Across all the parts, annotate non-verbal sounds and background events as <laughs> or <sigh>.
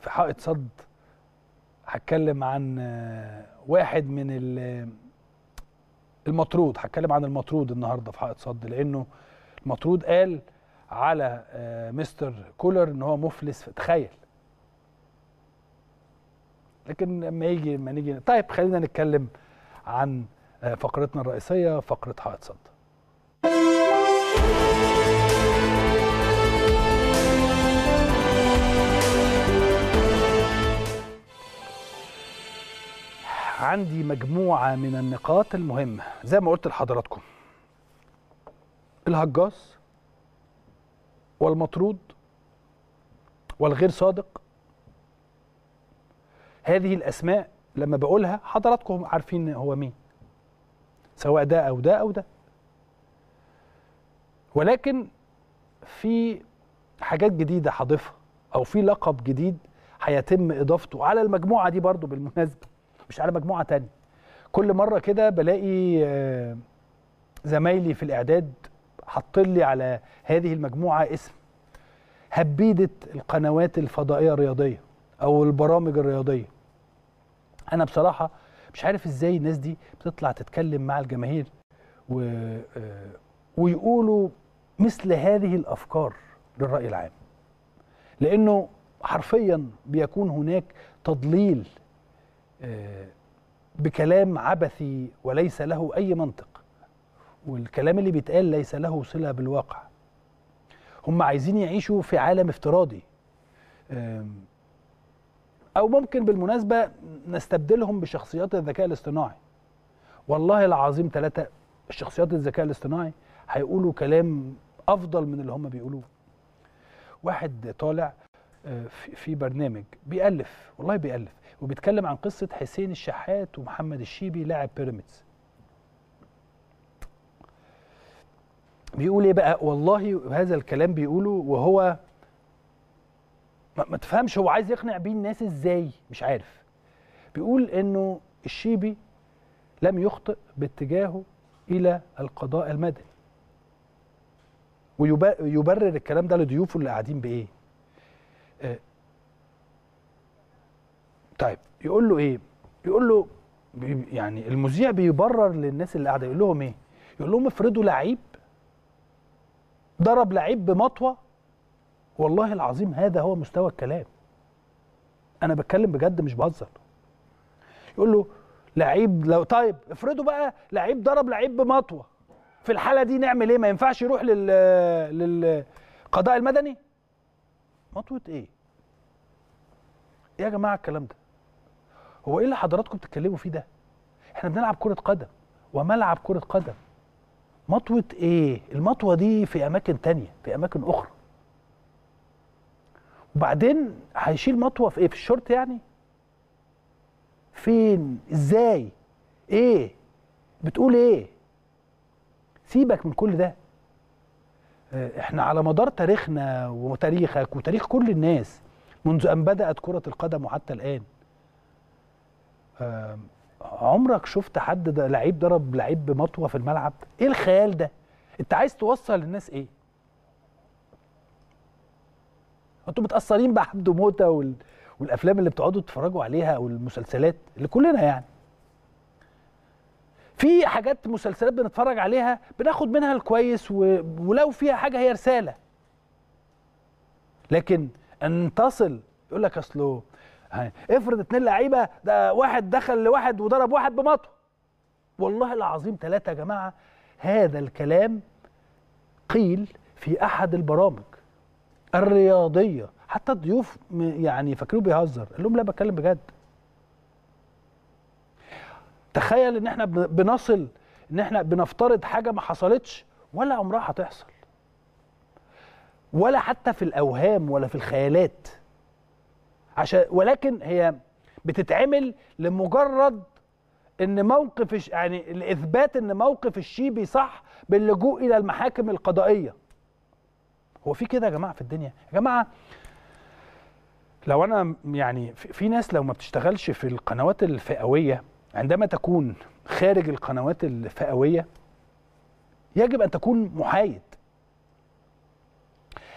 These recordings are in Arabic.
في حائط صد هتكلم عن واحد من المطرود هتكلم عن المطرود النهارده في حائط صد لانه المطرود قال على آه، مستر كولر ان هو مفلس تخيل لكن لما يجي لما نيجي طيب خلينا نتكلم عن آه، فقرتنا الرئيسيه فقره حائط صد عندي مجموعة من النقاط المهمة زي ما قلت لحضراتكم الهجاص والمطرود والغير صادق هذه الأسماء لما بقولها حضراتكم عارفين هو مين سواء ده أو ده أو ده ولكن في حاجات جديدة هضيفها أو في لقب جديد هيتم إضافته على المجموعة دي برضو بالمناسبة مش على مجموعه تانية كل مره كده بلاقي آه، زمايلي في الاعداد حاطين لي على هذه المجموعه اسم هبيده القنوات الفضائيه الرياضيه او البرامج الرياضيه انا بصراحه مش عارف ازاي الناس دي بتطلع تتكلم مع الجماهير و... آه، ويقولوا مثل هذه الافكار للراي العام لانه حرفيا بيكون هناك تضليل آه، بكلام عبثي وليس له أي منطق والكلام اللي بيتقال ليس له صلة بالواقع هم عايزين يعيشوا في عالم افتراضي أو ممكن بالمناسبة نستبدلهم بشخصيات الذكاء الاصطناعي والله العظيم ثلاثة شخصيات الذكاء الاصطناعي هيقولوا كلام أفضل من اللي هم بيقولوه واحد طالع آه، في برنامج بيألف والله بيألف وبيتكلم عن قصة حسين الشحات ومحمد الشيبي لاعب بيراميدز بيقول ايه بقى والله هذا الكلام بيقوله وهو ما تفهمش هو عايز يقنع بيه الناس ازاي مش عارف بيقول انه الشيبي لم يخطئ باتجاهه الى القضاء المدني ويبرر الكلام ده لضيوفه اللي قاعدين بايه آه، طيب يقول له ايه يقول له يعني المذيع بيبرر للناس اللي قاعده يقول لهم ايه يقول لهم افرضوا لعيب ضرب لعيب بمطوه والله العظيم هذا هو مستوى الكلام انا بتكلم بجد مش بهزر يقول له لعيب لو طيب افرضوا بقى لعيب ضرب لعيب بمطوه في الحاله دي نعمل ايه ما ينفعش يروح لل للقضاء المدني مطوه ايه ايه يا جماعه الكلام ده هو ايه اللي حضراتكم بتتكلموا فيه ده احنا بنلعب كره قدم وملعب كره قدم مطوه ايه المطوه دي في اماكن تانية في اماكن اخرى وبعدين هيشيل مطوه في ايه في الشورت يعني فين ازاي ايه بتقول ايه سيبك من كل ده احنا على مدار تاريخنا وتاريخك وتاريخ كل الناس منذ ان بدات كره القدم وحتى الان عمرك شفت حد ده لعيب ضرب لعيب بمطوه في الملعب ايه الخيال ده انت عايز توصل للناس ايه انتوا متاثرين بعبده موته وال... والافلام اللي بتقعدوا تتفرجوا عليها والمسلسلات اللي كلنا يعني في حاجات مسلسلات بنتفرج عليها بناخد منها الكويس و... ولو فيها حاجه هي رساله لكن ان تصل يقول لك اصله افرض اتنين لعيبه ده واحد دخل لواحد وضرب واحد بمطه والله العظيم ثلاثه يا جماعه هذا الكلام قيل في احد البرامج الرياضيه حتى الضيوف يعني فاكروه بيهزر قال لهم لا بتكلم بجد تخيل ان احنا بنصل ان احنا بنفترض حاجه ما حصلتش ولا عمرها هتحصل ولا حتى في الاوهام ولا في الخيالات عشان ولكن هي بتتعمل لمجرد ان موقف يعني الاثبات ان موقف الشيبي صح باللجوء الى المحاكم القضائيه هو في كده يا جماعه في الدنيا يا جماعه لو انا يعني في ناس لو ما بتشتغلش في القنوات الفئويه عندما تكون خارج القنوات الفئوية يجب أن تكون محايد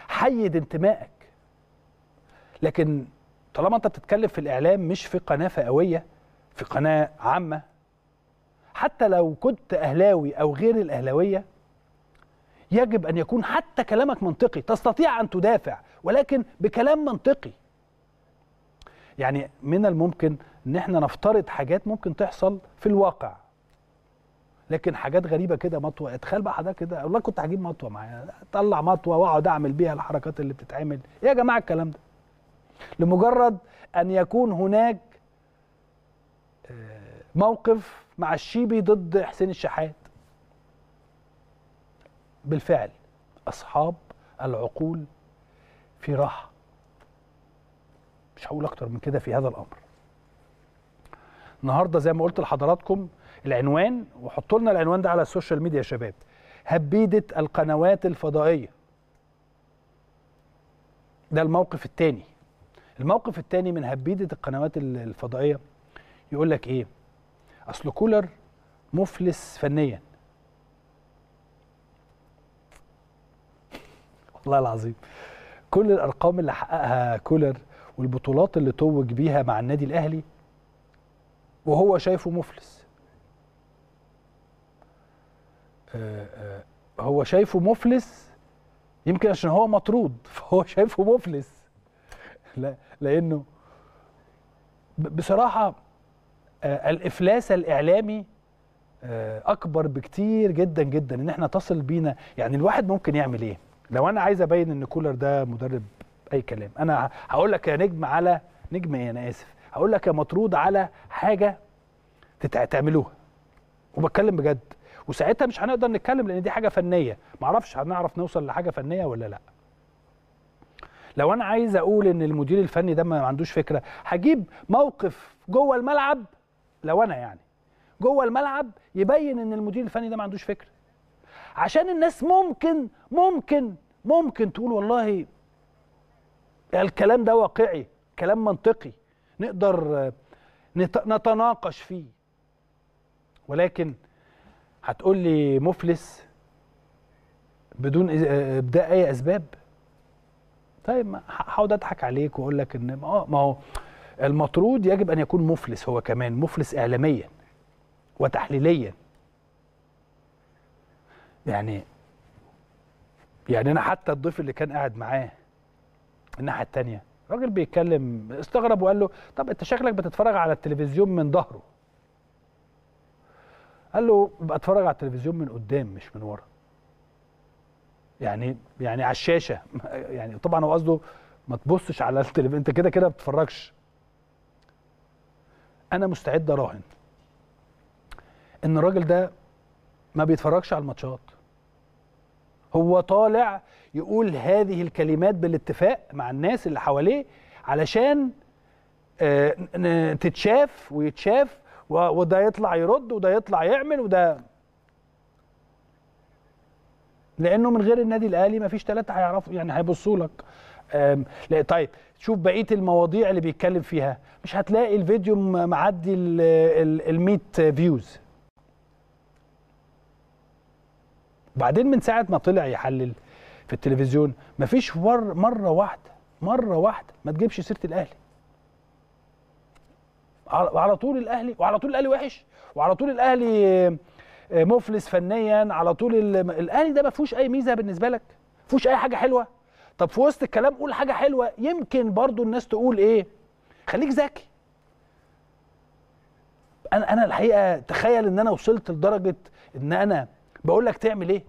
حيد انتمائك لكن طالما أنت بتتكلم في الإعلام مش في قناة فئوية في قناة عامة حتى لو كنت أهلاوي أو غير الأهلاوية يجب أن يكون حتى كلامك منطقي تستطيع أن تدافع ولكن بكلام منطقي يعني من الممكن ان احنا نفترض حاجات ممكن تحصل في الواقع لكن حاجات غريبه كده مطوه اتخيل بقى حضرتك كده والله كنت هجيب مطوه معايا اطلع مطوه واقعد اعمل بيها الحركات اللي بتتعمل ايه يا جماعه الكلام ده لمجرد ان يكون هناك آه، موقف مع الشيبي ضد حسين الشحات بالفعل اصحاب العقول في راحه مش هقول اكتر من كده في هذا الامر النهارده زي ما قلت لحضراتكم العنوان وحطوا لنا العنوان ده على السوشيال ميديا يا شباب هبيده القنوات الفضائيه ده الموقف الثاني الموقف الثاني من هبيده القنوات الفضائيه يقول لك ايه اصل كولر مفلس فنيا والله العظيم كل الارقام اللي حققها كولر والبطولات اللي توج بيها مع النادي الاهلي وهو شايفه مفلس آه، آه، هو شايفه مفلس يمكن عشان هو مطرود <laughs> فهو شايفه مفلس لا لانه بصراحه آه، الافلاس الاعلامي اكبر بكتير جدا جدا ان احنا تصل بينا يعني الواحد ممكن يعمل ايه لو انا عايز ابين ان كولر ده مدرب اي كلام انا هقول لك يا نجم على نجم ايه انا اسف هقول لك يا مطرود على حاجه تعملوها وبتكلم بجد وساعتها مش هنقدر نتكلم لان دي حاجه فنيه معرفش هنعرف نوصل لحاجه فنيه ولا لا لو انا عايز اقول ان المدير الفني ده ما عندوش فكره هجيب موقف جوه الملعب لو انا يعني جوه الملعب يبين ان المدير الفني ده ما عندوش فكره عشان الناس ممكن ممكن ممكن تقول والله الكلام ده واقعي كلام منطقي نقدر نتناقش فيه ولكن هتقول لي مفلس بدون ابداء اي اسباب طيب هقعد اضحك عليك واقول لك ان اه ما هو المطرود يجب ان يكون مفلس هو كمان مفلس اعلاميا وتحليليا يعني يعني انا حتى الضيف اللي كان قاعد معاه الناحيه الثانيه راجل بيتكلم استغرب وقال له طب انت شكلك بتتفرج على التلفزيون من ظهره قال له بتفرج على التلفزيون من قدام مش من ورا يعني يعني على الشاشه <laughs> يعني طبعا هو قصده ما تبصش على التلفزيون انت كده كده ما بتتفرجش انا مستعد اراهن ان الراجل ده ما بيتفرجش على الماتشات هو طالع يقول هذه الكلمات بالاتفاق مع الناس اللي حواليه علشان آه، تتشاف ويتشاف وده يطلع يرد وده يطلع يعمل وده لانه من غير النادي الاهلي مفيش ثلاثه هيعرفوا يعني هيبصوا لك لا طيب شوف بقيه المواضيع اللي بيتكلم فيها مش هتلاقي الفيديو معدي ال 100 فيوز وبعدين من ساعه ما طلع يحلل في التلفزيون مفيش ور مره واحده مره واحده ما تجيبش سيره الاهلي على طول الاهلي وعلى طول الاهلي وحش وعلى طول الاهلي آه، مفلس فنيا على طول الاهلي ده ما فيهوش اي ميزه بالنسبه لك ما فيهوش اي حاجه حلوه طب في وسط الكلام قول حاجه حلوه يمكن برضو الناس تقول ايه خليك ذكي انا انا الحقيقه تخيل ان انا وصلت لدرجه ان انا بقول لك تعمل ايه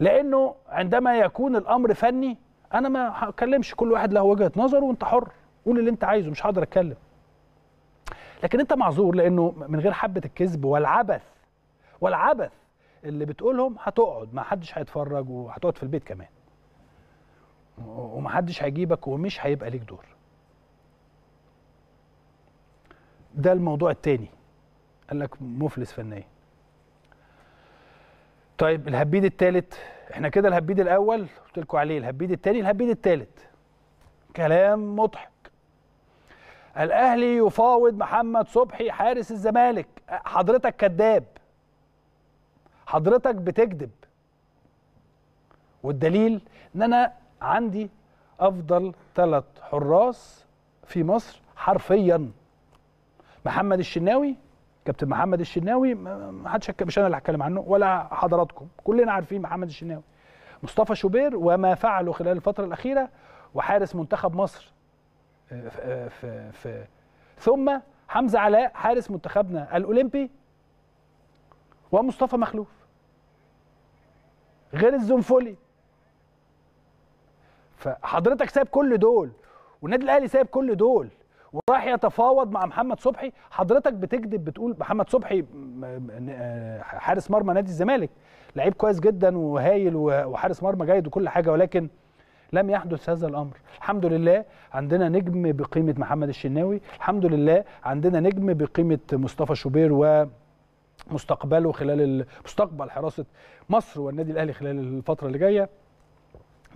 لانه عندما يكون الامر فني انا ما هكلمش كل واحد له وجهه نظر وانت حر قول اللي انت عايزه مش هقدر اتكلم لكن انت معذور لانه من غير حبه الكذب والعبث والعبث اللي بتقولهم هتقعد ما حدش هيتفرج وهتقعد في البيت كمان وما حدش هيجيبك ومش هيبقى ليك دور ده الموضوع الثاني قال لك مفلس فنيا طيب الهبيد الثالث احنا كده الهبيد الاول قلت لكم عليه الهبيد الثاني الهبيد الثالث كلام مضحك الاهلي يفاوض محمد صبحي حارس الزمالك حضرتك كذاب حضرتك بتكذب والدليل ان انا عندي افضل ثلاث حراس في مصر حرفيا محمد الشناوي كابتن محمد الشناوي ما حدش مش انا اللي هتكلم عنه ولا حضراتكم كلنا عارفين محمد الشناوي مصطفى شوبير وما فعله خلال الفتره الاخيره وحارس منتخب مصر في آه، في, آه، ثم حمزه علاء حارس منتخبنا الاولمبي ومصطفى مخلوف غير الزنفولي فحضرتك سايب كل دول والنادي الاهلي سايب كل دول وراح يتفاوض مع محمد صبحي حضرتك بتكذب بتقول محمد صبحي آه، حارس مرمى نادي الزمالك لعيب كويس جدا وهايل وحارس مرمى جيد وكل حاجه ولكن لم يحدث هذا الامر الحمد لله عندنا نجم بقيمه محمد الشناوي الحمد لله عندنا نجم بقيمه مصطفى شوبير و مستقبله خلال مستقبل حراسه مصر والنادي الاهلي خلال الفتره اللي جايه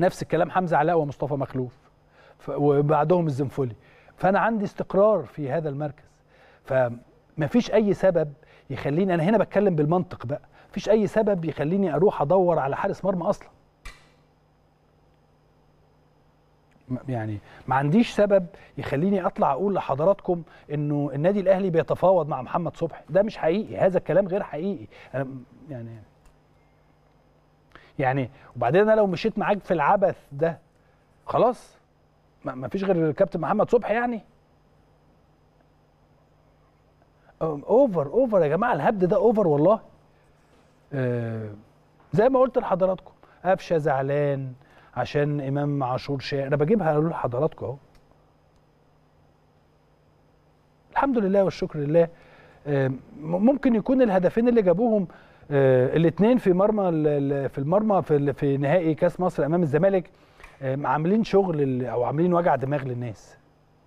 نفس الكلام حمزه علاء ومصطفى مخلوف وبعدهم الزنفولي فانا عندي استقرار في هذا المركز فيش اي سبب يخليني انا هنا بتكلم بالمنطق بقى مفيش اي سبب يخليني اروح ادور على حارس مرمى اصلا يعني ما عنديش سبب يخليني اطلع اقول لحضراتكم انه النادي الاهلي بيتفاوض مع محمد صبحي ده مش حقيقي هذا الكلام غير حقيقي انا يعني يعني وبعدين انا لو مشيت معاك في العبث ده خلاص ما فيش غير الكابتن محمد صبحي يعني اوفر اوفر يا جماعه الهبد ده اوفر والله آه زي ما قلت لحضراتكم قفشه زعلان عشان امام عاشور شاء انا بجيبها اقول لحضراتكم اهو الحمد لله والشكر لله آه ممكن يكون الهدفين اللي جابوهم آه الاثنين في مرمى في المرمى في, في نهائي كاس مصر امام الزمالك عاملين شغل او عاملين وجع دماغ للناس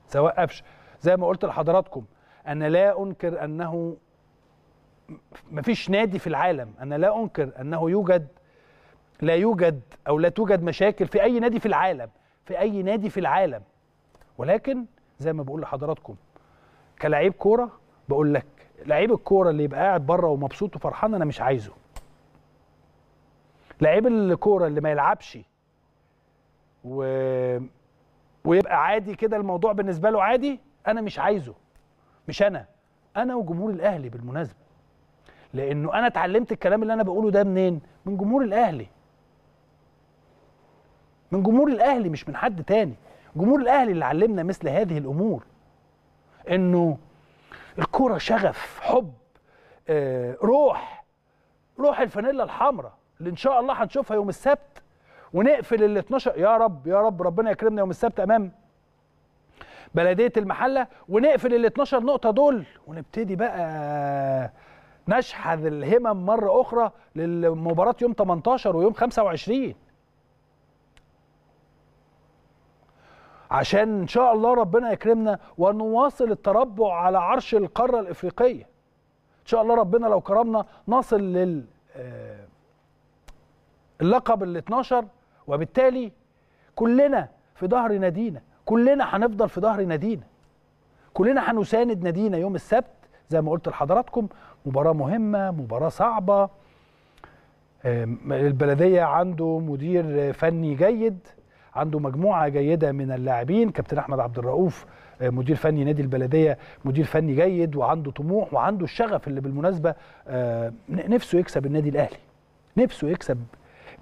سواء قفش زي ما قلت لحضراتكم انا لا انكر انه مفيش نادي في العالم انا لا انكر انه يوجد لا يوجد او لا توجد مشاكل في اي نادي في العالم في اي نادي في العالم ولكن زي ما بقول لحضراتكم كلاعب كوره بقول لك لعيب الكوره اللي يبقى قاعد بره ومبسوط وفرحان انا مش عايزه لعيب الكوره اللي ما يلعبش و... ويبقى عادي كده الموضوع بالنسبه له عادي انا مش عايزه مش انا انا وجمهور الاهلي بالمناسبه لانه انا اتعلمت الكلام اللي انا بقوله ده منين من جمهور الاهلي من جمهور الاهلي مش من حد تاني جمهور الاهلي اللي علمنا مثل هذه الامور انه الكره شغف حب آه، روح روح الفانيلا الحمراء اللي ان شاء الله هنشوفها يوم السبت ونقفل ال 12 يا رب يا رب ربنا يكرمنا يوم السبت امام بلديه المحله ونقفل ال 12 نقطه دول ونبتدي بقى نشحذ الهمم مره اخرى لمباراه يوم 18 ويوم 25 عشان ان شاء الله ربنا يكرمنا ونواصل التربع على عرش القاره الافريقيه ان شاء الله ربنا لو كرمنا نصل لل آه، اللقب ال 12 وبالتالي كلنا في ظهر نادينا كلنا هنفضل في ظهر نادينا كلنا هنساند نادينا يوم السبت زي ما قلت لحضراتكم مباراة مهمة مباراة صعبة البلدية عنده مدير فني جيد عنده مجموعة جيدة من اللاعبين كابتن أحمد عبد الرؤوف آه، مدير فني نادي البلدية مدير فني جيد وعنده طموح وعنده الشغف اللي بالمناسبة آه، نفسه يكسب النادي الأهلي نفسه يكسب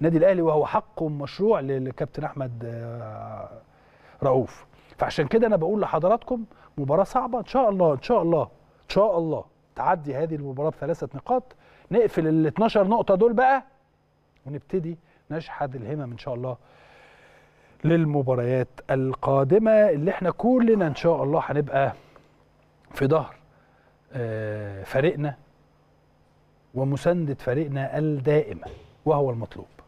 النادي الاهلي وهو حق مشروع للكابتن احمد آه، رؤوف فعشان كده انا بقول لحضراتكم مباراه صعبه ان شاء الله ان شاء الله ان شاء الله تعدي هذه المباراه بثلاثه نقاط نقفل ال 12 نقطه دول بقى ونبتدي نشحذ الهمم ان شاء الله للمباريات القادمه اللي احنا كلنا ان شاء الله هنبقى في ظهر آه، فريقنا ومسانده فريقنا الدائمه وهو المطلوب